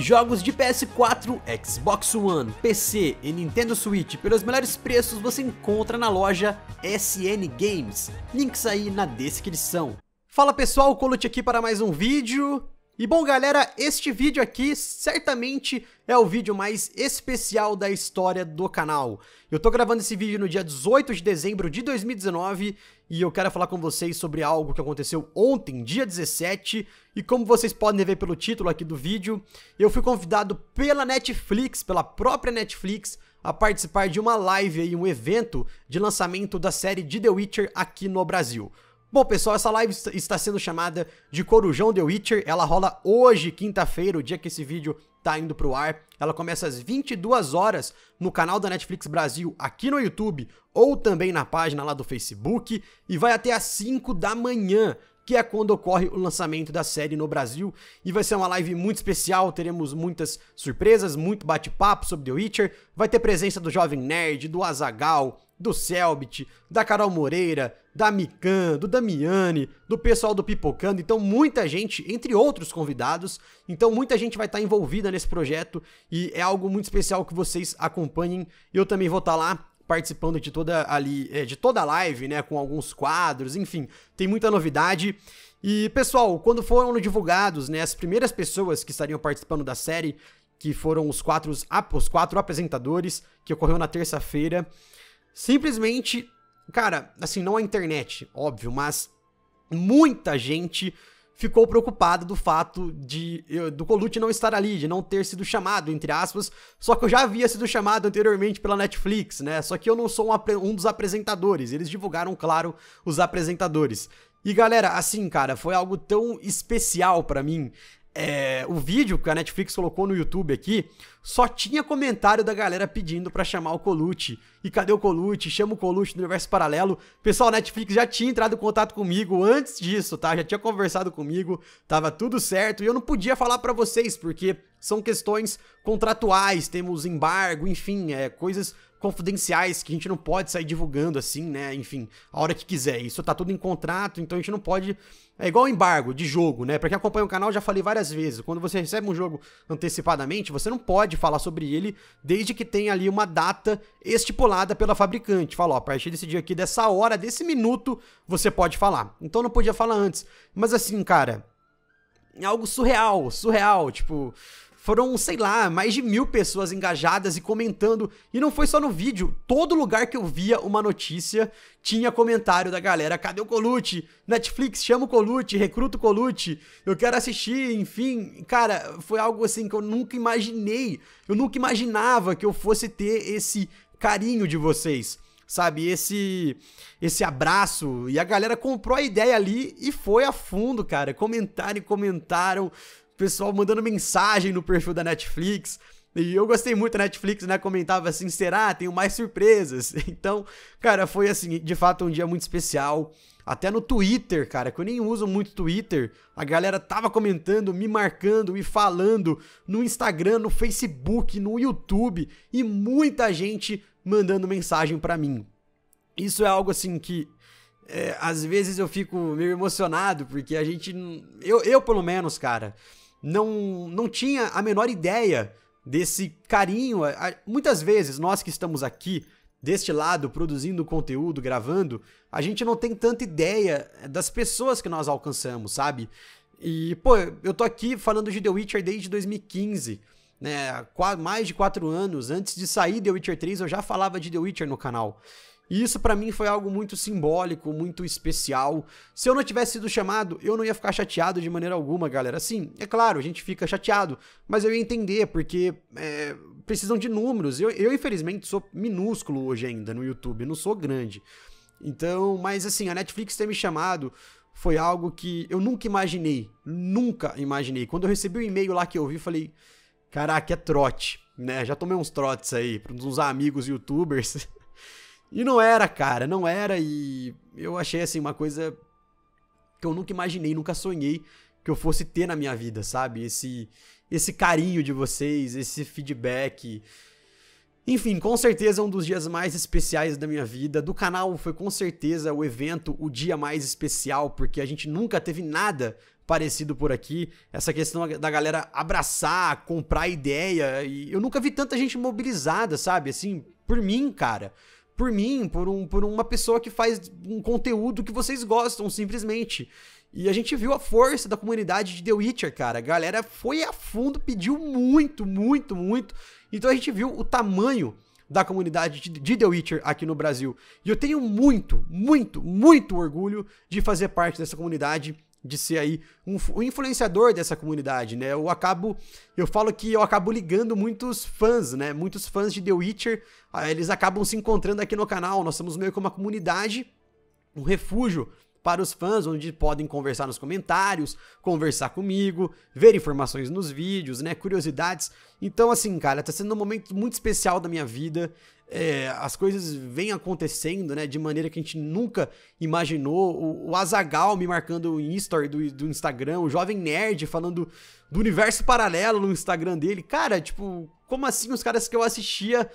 Jogos de PS4, Xbox One, PC e Nintendo Switch pelos melhores preços você encontra na loja SN Games. Links aí na descrição. Fala pessoal, colute aqui para mais um vídeo. E bom, galera, este vídeo aqui certamente é o vídeo mais especial da história do canal. Eu tô gravando esse vídeo no dia 18 de dezembro de 2019 e eu quero falar com vocês sobre algo que aconteceu ontem, dia 17, e como vocês podem ver pelo título aqui do vídeo, eu fui convidado pela Netflix, pela própria Netflix, a participar de uma live e um evento de lançamento da série de The Witcher aqui no Brasil. Bom, pessoal, essa live está sendo chamada de Corujão The Witcher. Ela rola hoje, quinta-feira, o dia que esse vídeo tá indo pro ar. Ela começa às 22 horas no canal da Netflix Brasil, aqui no YouTube, ou também na página lá do Facebook, e vai até às 5 da manhã que é quando ocorre o lançamento da série no Brasil. E vai ser uma live muito especial, teremos muitas surpresas, muito bate-papo sobre The Witcher. Vai ter presença do Jovem Nerd, do Azagal, do Selbit, da Carol Moreira, da Mikan, do Damiani, do pessoal do Pipocando, então muita gente, entre outros convidados, então muita gente vai estar envolvida nesse projeto e é algo muito especial que vocês acompanhem. Eu também vou estar lá, participando de toda ali, é, de toda a live, né, com alguns quadros, enfim, tem muita novidade. E pessoal, quando foram divulgados, né, as primeiras pessoas que estariam participando da série, que foram os quatro, os quatro apresentadores, que ocorreu na terça-feira, simplesmente, cara, assim, não a internet, óbvio, mas muita gente ficou preocupado do fato de do Colucci não estar ali, de não ter sido chamado, entre aspas. Só que eu já havia sido chamado anteriormente pela Netflix, né? Só que eu não sou um, um dos apresentadores. Eles divulgaram, claro, os apresentadores. E galera, assim, cara, foi algo tão especial para mim é, o vídeo que a Netflix colocou no YouTube aqui só tinha comentário da galera pedindo para chamar o Colucci. E cadê o Colucci? Chama o Colucci do Universo Paralelo. Pessoal, a Netflix já tinha entrado em contato comigo antes disso, tá? Já tinha conversado comigo, tava tudo certo. E eu não podia falar para vocês, porque são questões contratuais, temos embargo, enfim, é, coisas confidenciais que a gente não pode sair divulgando assim, né? Enfim, a hora que quiser. Isso tá tudo em contrato, então a gente não pode. É igual embargo de jogo, né? Pra quem acompanha o canal, já falei várias vezes. Quando você recebe um jogo antecipadamente, você não pode falar sobre ele desde que tenha ali uma data estipulada pela fabricante. Fala, ó, a partir desse dia aqui, dessa hora, desse minuto, você pode falar. Então não podia falar antes. Mas assim, cara, é algo surreal, surreal. Tipo, foram, sei lá, mais de mil pessoas engajadas e comentando. E não foi só no vídeo, todo lugar que eu via uma notícia tinha comentário da galera: cadê o Colute Netflix, chama o Colute recruta o Colute eu quero assistir, enfim. Cara, foi algo assim que eu nunca imaginei. Eu nunca imaginava que eu fosse ter esse carinho de vocês sabe? Esse esse abraço e a galera comprou a ideia ali e foi a fundo, cara. Comentaram e comentaram pessoal mandando mensagem no perfil da Netflix. E eu gostei muito da Netflix, né? Comentava assim: será? Tenho mais surpresas. Então, cara, foi assim, de fato, um dia muito especial. Até no Twitter, cara, que eu nem uso muito Twitter, a galera tava comentando, me marcando, me falando no Instagram, no Facebook, no YouTube e muita gente mandando mensagem para mim. Isso é algo assim que é, às vezes eu fico meio emocionado, porque a gente. Eu, eu pelo menos, cara não, não tinha a menor ideia desse carinho. Muitas vezes, nós que estamos aqui, deste lado, produzindo conteúdo, gravando, a gente não tem tanta ideia das pessoas que nós alcançamos, sabe? E, pô, eu tô aqui falando de The Witcher desde 2015, né? mais de quatro anos. Antes de sair The Witcher 3, eu já falava de The Witcher no canal. E isso para mim foi algo muito simbólico, muito especial. Se eu não tivesse sido chamado, eu não ia ficar chateado de maneira alguma, galera. Sim, é claro, a gente fica chateado, mas eu ia entender, porque é, precisam de números. Eu, eu, infelizmente, sou minúsculo hoje ainda no YouTube, não sou grande. Então, mas assim, a Netflix ter me chamado foi algo que eu nunca imaginei. Nunca imaginei. Quando eu recebi o um e-mail lá que eu vi, falei: caraca, é trote. Né? Já tomei uns trotes aí, uns amigos youtubers. E não era, cara, não era. E eu achei assim uma coisa que eu nunca imaginei, nunca sonhei que eu fosse ter na minha vida, sabe? Esse esse carinho de vocês, esse feedback. Enfim, com certeza um dos dias mais especiais da minha vida. Do canal foi com certeza o evento, o dia mais especial, porque a gente nunca teve nada parecido por aqui. Essa questão da galera abraçar, comprar ideia, e eu nunca vi tanta gente mobilizada, sabe? Assim, por mim, cara por mim, por, um, por uma pessoa que faz um conteúdo que vocês gostam, simplesmente. E a gente viu a força da comunidade de The Witcher, cara. A galera foi a fundo, pediu muito, muito, muito. Então a gente viu o tamanho da comunidade de The Witcher aqui no Brasil. E eu tenho muito, muito, muito orgulho de fazer parte dessa comunidade de ser aí um, um, influenciador dessa comunidade, né? Eu acabo, eu falo que eu acabo ligando muitos fãs, né? Muitos fãs de The Witcher, ah, eles acabam se encontrando aqui no canal. Nós somos meio que uma comunidade, um refúgio para os fãs, onde podem conversar nos comentários, conversar comigo, ver informações nos vídeos, né? Curiosidades. Então, assim, cara, tá sendo um momento muito especial da minha vida. É, as coisas vêm acontecendo, né? De maneira que a gente nunca imaginou. O, o Azagal me marcando em story do, do Instagram, o Jovem Nerd falando do universo paralelo no Instagram dele. Cara, tipo, como assim os caras que eu assistia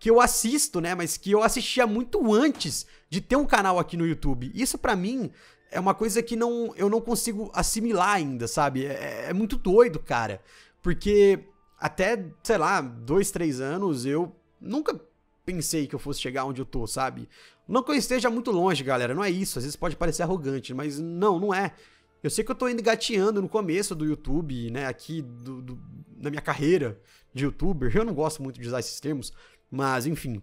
que eu assisto, né? Mas que eu assistia muito antes de ter um canal aqui no YouTube. Isso para mim é uma coisa que não, eu não consigo assimilar ainda, sabe? É, é, é muito doido, cara. Porque até, sei lá, dois, três anos eu nunca pensei que eu fosse chegar onde eu tô, sabe? Não que eu esteja muito longe, galera, não é isso. Às vezes pode parecer arrogante, mas não, não é. Eu sei que eu tô indo gateando no começo do YouTube, né? Aqui do, do, minha carreira de youtuber. Eu não gosto muito de usar esses termos, mas, enfim,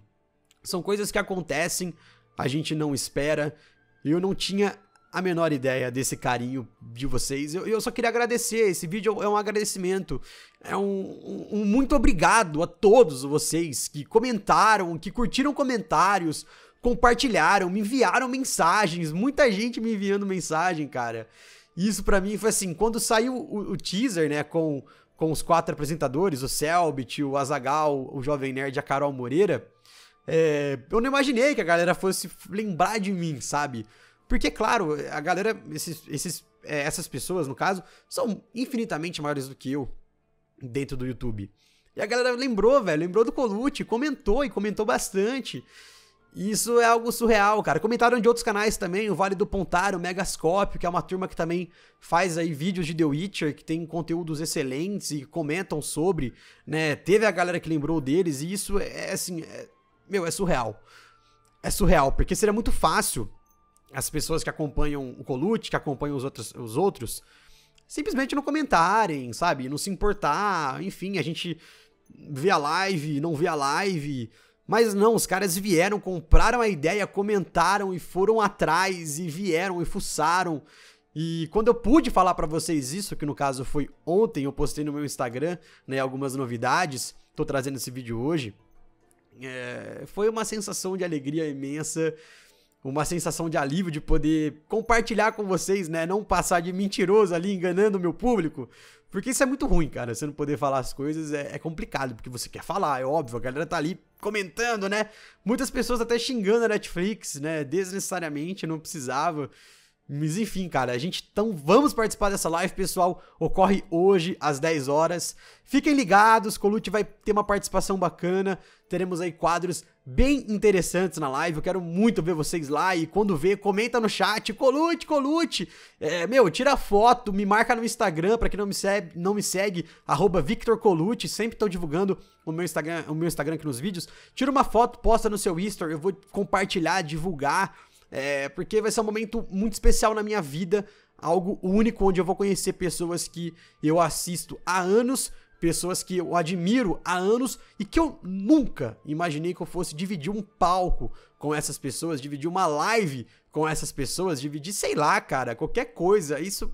são coisas que acontecem, a gente não espera. Eu não tinha a menor ideia desse carinho de vocês. Eu, eu só queria agradecer. Esse vídeo é um agradecimento. É um, um, um, muito obrigado a todos vocês que comentaram, que curtiram comentários, compartilharam, me enviaram mensagens. Muita gente me enviando mensagem, cara. Isso para mim foi assim, quando saiu o, o teaser, né, com com os quatro apresentadores, o Selbit, o Azagal, o Jovem Nerd e a Carol Moreira, é, eu não imaginei que a galera fosse lembrar de mim, sabe? Porque, claro, a galera, esses, esses, é, essas pessoas, no caso, são infinitamente maiores do que eu dentro do YouTube. E a galera lembrou, velho, lembrou do Colute comentou e comentou bastante isso é algo surreal, cara. Comentaram de outros canais também, o Vale do Pontar o Megascópio, que é uma turma que também faz aí vídeos de The Witcher, que tem conteúdos excelentes e comentam sobre, né? Teve a galera que lembrou deles e isso é, é assim, é, meu, é surreal. É surreal, porque seria muito fácil as pessoas que acompanham o Colute, que acompanham os outros, os outros simplesmente não comentarem, sabe? Não se importar, enfim, a gente vê a live, não vê a live, mas não, os caras vieram, compraram a ideia, comentaram e foram atrás e vieram e fuçaram. E quando eu pude falar para vocês isso, que no caso foi ontem, eu postei no meu Instagram, né, algumas novidades, tô trazendo esse vídeo hoje. É, foi uma sensação de alegria imensa, uma sensação de alívio de poder compartilhar com vocês, né? Não passar de mentiroso ali enganando o meu público, porque isso é muito ruim, cara. Você não poder falar as coisas é, é, complicado, porque você quer falar, é óbvio. A galera tá ali comentando, né? Muitas pessoas até xingando a Netflix, né? Desnecessariamente, não precisava. Mas enfim, cara, a gente então vamos participar dessa live, pessoal. Ocorre hoje às 10 horas. Fiquem ligados, Colute vai ter uma participação bacana. Teremos aí quadros bem interessantes na live. Eu quero muito ver vocês lá e quando vê, comenta no chat, colute, colute. É, meu, tira foto, me marca no Instagram, para quem não me segue, não me segue, @victorcolute, sempre tô divulgando o meu Instagram, o meu Instagram aqui nos vídeos. Tira uma foto, posta no seu Instagram, eu vou compartilhar, divulgar, é, porque vai ser um momento muito especial na minha vida, algo único onde eu vou conhecer pessoas que eu assisto há anos pessoas que eu admiro há anos e que eu nunca imaginei que eu fosse dividir um palco com essas pessoas, dividir uma live com essas pessoas, dividir, sei lá, cara, qualquer coisa. Isso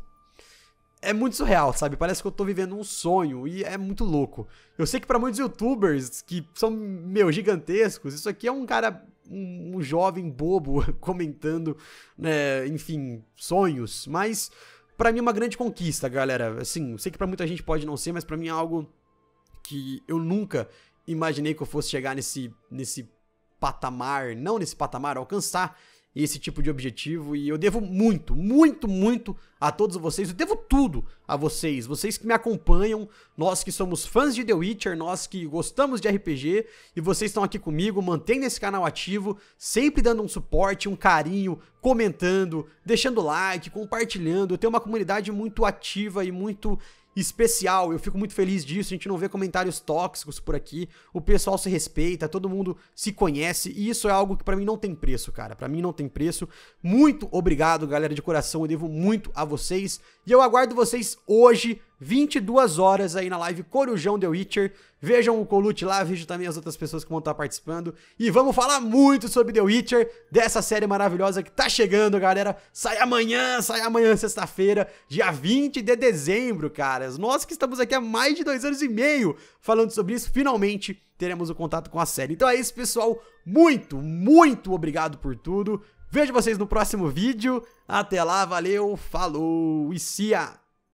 é muito surreal, sabe? Parece que eu tô vivendo um sonho e é muito louco. Eu sei que para muitos youtubers que são, meu, gigantescos, isso aqui é um cara, um, um jovem bobo comentando, né, enfim, sonhos, mas para mim é uma grande conquista, galera. Assim, sei que para muita gente pode não ser, mas para mim é algo que eu nunca imaginei que eu fosse chegar nesse nesse patamar, não nesse patamar, alcançar esse tipo de objetivo e eu devo muito, muito, muito a todos vocês. Eu devo tudo a vocês, vocês que me acompanham, nós que somos fãs de The Witcher, nós que gostamos de RPG e vocês estão aqui comigo, mantendo esse canal ativo, sempre dando um suporte, um carinho, comentando, deixando like, compartilhando. Eu tenho uma comunidade muito ativa e muito especial. Eu fico muito feliz disso. A gente não vê comentários tóxicos por aqui. O pessoal se respeita, todo mundo se conhece e isso é algo que para mim não tem preço, cara. Para mim não tem preço. Muito obrigado, galera de coração. Eu devo muito a vocês e eu aguardo vocês hoje 22 horas aí na live Corujão The Witcher. Vejam o Colute lá, vejam também as outras pessoas que vão estar participando. E vamos falar muito sobre The Witcher, dessa série maravilhosa que tá chegando, galera. Sai amanhã, sai amanhã, sexta-feira, dia 20 de dezembro, caras. Nós que estamos aqui há mais de dois anos e meio falando sobre isso, finalmente teremos o contato com a série. Então é isso, pessoal. Muito, muito obrigado por tudo. Vejo vocês no próximo vídeo. Até lá, valeu, falou e cia!